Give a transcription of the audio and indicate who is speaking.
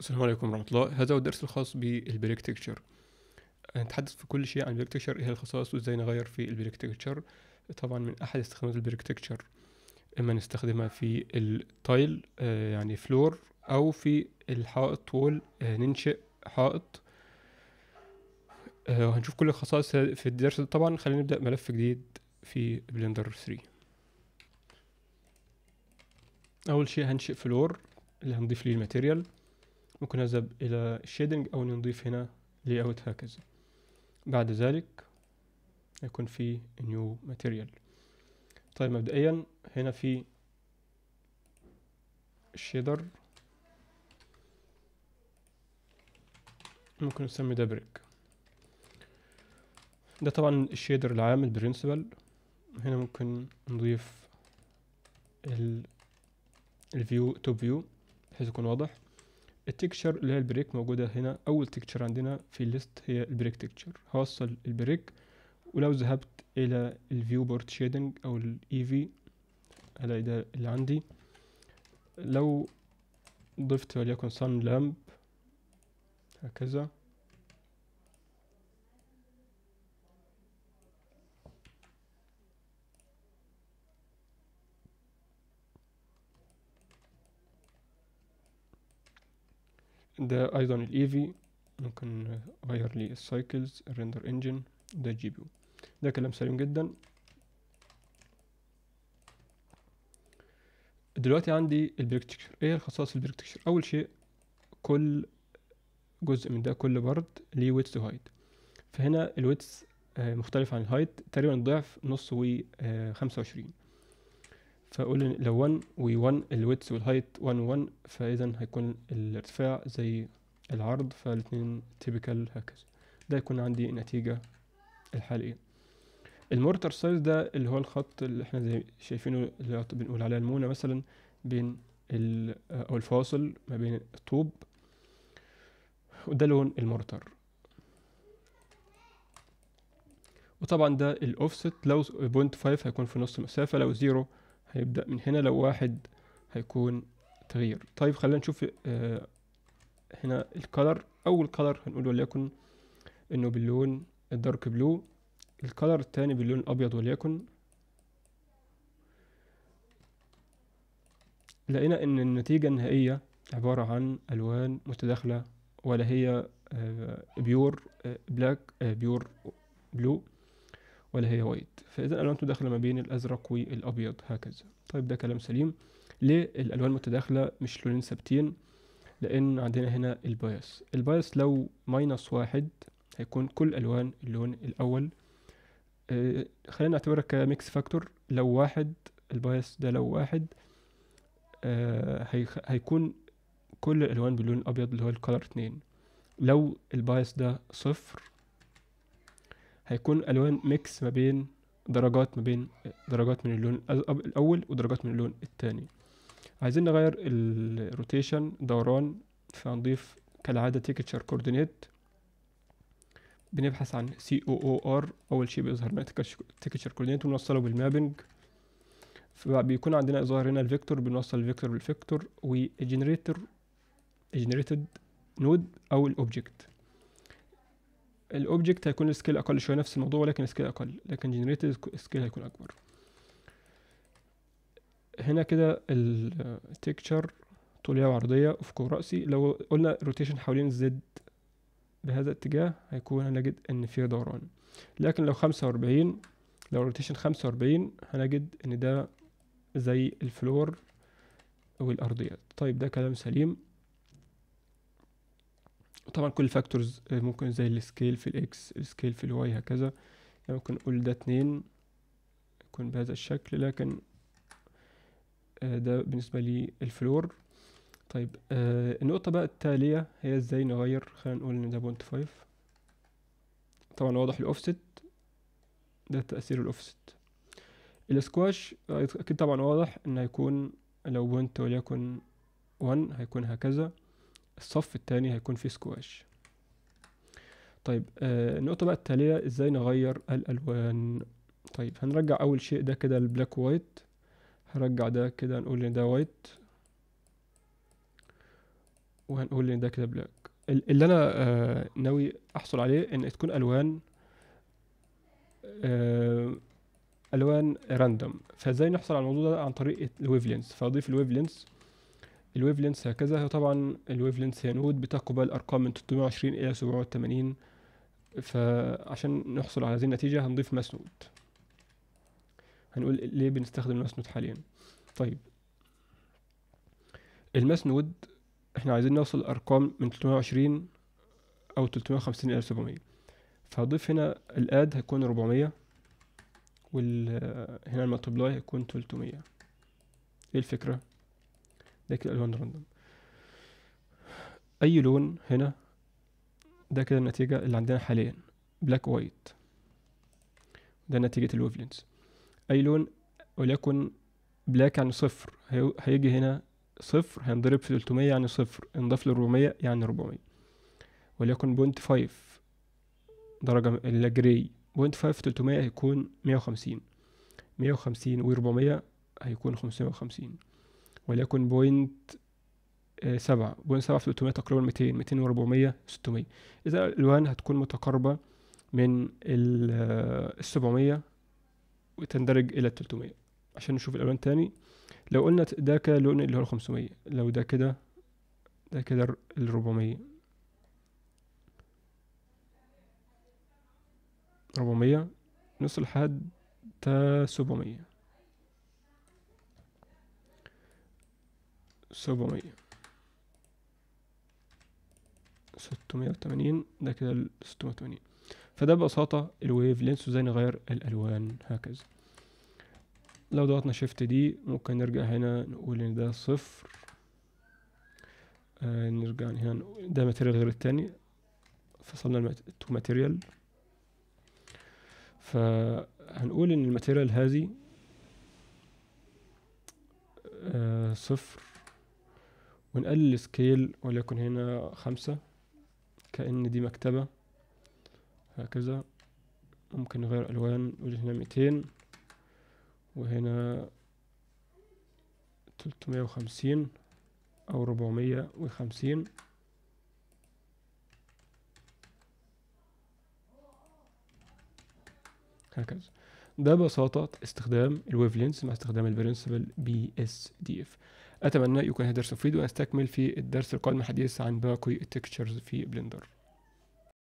Speaker 1: السلام عليكم ورحمة الله هذا هو الدرس الخاص بالبريكتكتشر هنتحدث في كل شيء عن البريكتكتشر ايه هي الخصائص وازاي نغير في البريكتكتشر طبعا من احد استخدامات البريكتكتشر اما نستخدمها في التايل آه يعني فلور او في الحائط وول آه ننشئ حائط آه وهنشوف كل الخصائص في الدرس ده طبعا خلينا نبدأ ملف جديد في بلندر 3 اول شيء هنشئ فلور اللي هنضيف ليه الماتيريال ممكن نذهب إلى الشيدنج أو نضيف هنا لي أوت هكذا بعد ذلك يكون في نيو ماتيريال طيب مبدئيا هنا في الشيدر ممكن نسمي ده بريك ده طبعا الشيدر العام البرنسبل هنا ممكن نضيف الفيو توب فيو بحيث يكون واضح التكتشر اللي هي البريك موجودة هنا أول تكتشر عندنا في الليست هي البريك تكتشر هوصل البريك ولو ذهبت إلى الفيو بورت شيدنج أو الإي e في هلاقي ده اللي عندي لو ضفت وليكن صن لامب هكذا ده ايضا EV ممكن اغير لي السايكلز الريندر انجن ده جي بي ده كلام سليم جدا دلوقتي عندي البريكتشر ايه الخصائص البريكتشر اول شيء كل جزء من ده كل برد ليه ويتس تو هايت فهنا الويتس آه، مختلف عن الهايت تقريبا ضعف نص و 25 آه، فقول لو 1 و1 الويتس والهايت 1 و1 فاذا هيكون الارتفاع زي العرض فالاتنين تيبيكال هكذا ده يكون عندي النتيجة الحالية المورتر سايز ده اللي هو الخط اللي احنا زي شايفينه اللي بنقول عليه المونة مثلا بين او الفاصل ما بين الطوب وده لون المورتر وطبعا ده الاوفست لو بوينت فايف هيكون في نص المسافه لو زيرو هيبدأ من هنا لو واحد هيكون تغيير طيب خلينا نشوف آه، هنا الكلر اول كلر هنقول وليكن انه باللون الدارك بلو الكلر التاني باللون الابيض وليكن لقينا ان النتيجة النهائية عبارة عن الوان متداخلة ولا هي بيور بلاك بيور بلو ولا هي وايت فاذا الالوان متداخله ما بين الازرق والابيض هكذا طيب ده كلام سليم ليه الالوان متداخله مش لونين ثابتين لان عندنا هنا البايس البايس لو ماينس واحد هيكون كل الوان اللون الاول آه خلينا نعتبرها كميكس فاكتور لو واحد البايس ده لو واحد آه هيكون كل الالوان باللون الابيض اللي هو الكلر اتنين لو البايس ده صفر هيكون الوان ميكس ما بين درجات ما بين درجات من اللون الاول ودرجات من اللون الثاني عايزين نغير الروتيشن دوران فنضيف كالعادة تيكتشر كوردينيت بنبحث عن سي او او ار اول شيء بيظهر لنا تيكتشر كوردينيت ونوصله بالمابنج فبيكون عندنا ظاهر هنا الفيكتور بنوصل الفيكتور بالفيكتور وجنريتر جنريتد نود او الاوبجكت الاوبجكت هيكون السكيل اقل شويه نفس الموضوع ولكن السكيل اقل لكن جنريتد سكيل هيكون اكبر هنا كده التكتشر طوليه وعرضيه افقه راسي لو قلنا روتيشن حوالين الزد بهذا الاتجاه هيكون هنجد ان في دوران لكن لو خمسة وأربعين لو روتيشن خمسة وأربعين هنجد ان ده زي الفلور والارضيات طيب ده كلام سليم طبعا كل فاكتورز آه، ممكن زي السكيل في الاكس السكيل في الواي هكذا يعني ممكن نقول ده اتنين يكون بهذا الشكل لكن آه، ده بالنسبة لي الفلور طيب آه، النقطة بقى التالية هي ازاي نغير خلينا نقول ان ده بونت فايف طبعا واضح الاوفست ده تأثير الاوفست الاسكواش اكيد طبعا واضح ان هيكون لو بونت وليكن وان هيكون هكذا الصف التاني هيكون فيه سكواش طيب آه، النقطة بقى التالية ازاي نغير الألوان طيب هنرجع أول شيء ده كده البلاك وايت هرجع ده كده نقول ان ده وايت وهنقول ان ده كده بلاك اللي انا آه، ناوي احصل عليه ان تكون الوان آه، الوان راندوم فازاي نحصل على الموضوع ده عن طريق الويفلينس فاضيف الويفلينس الويف لينس هكذا هي طبعا الويف لينس هي نود بتقبل ارقام من 320 الى 780 فعشان نحصل على هذه النتيجة هنضيف ماس نود هنقول ليه بنستخدم الماس نود حاليا طيب الماس نود احنا عايزين نوصل ارقام من 320 او 350 الى 700 فهضيف هنا الاد هيكون 400 وال هنا الملتبلاي هيكون 300 ايه الفكره ده الالوان راندوم اي لون هنا ده كده النتيجه اللي عندنا حاليا بلاك وايت ده نتيجه الويفلينز اي لون وليكن بلاك يعني صفر هيجي هنا صفر هينضرب في 300 يعني صفر انضاف نضاف 400 يعني 400 وليكن بوينت 5 درجة اللي جري بوينت فايف في 300 هيكون 150 150 و 400 هيكون 550 وليكن بوينت آه، سبعة بوينت سبعة في 300 تقريبا 200 200 و 400 600 إذا الألوان هتكون متقاربة من ال 700 آه، وتندرج إلى 300 عشان نشوف الألوان تاني لو قلنا ده كده لون اللي هو 500 لو ده كده ده كده ال 400 400 نوصل لحد 700 سبعمية ستمية وتمانين ده كده ستمية وتمانين فده ببساطة الويف لينس وازاي نغير الألوان هكذا لو ضغطنا شيفت دي ممكن نرجع هنا نقول ان ده صفر آه نرجع هنا ده ماتيريال غير التاني فصلنا تو ماتيريال فهنقول ان الماتيريال هذه آه صفر ونقلل السكيل وليكن هنا خمسة كأن دي مكتبة هكذا ممكن نغير ألوان نقول هنا ميتين وهنا تلتمية وخمسين أو ربعمية وخمسين هكذا ده ببساطة استخدام الويف مع استخدام البرنسبل بي اس دي اف أتمنى يكون هذا درس مفيد ونستكمل في الدرس القادم الحديث عن باقي التكتشرز في بلندر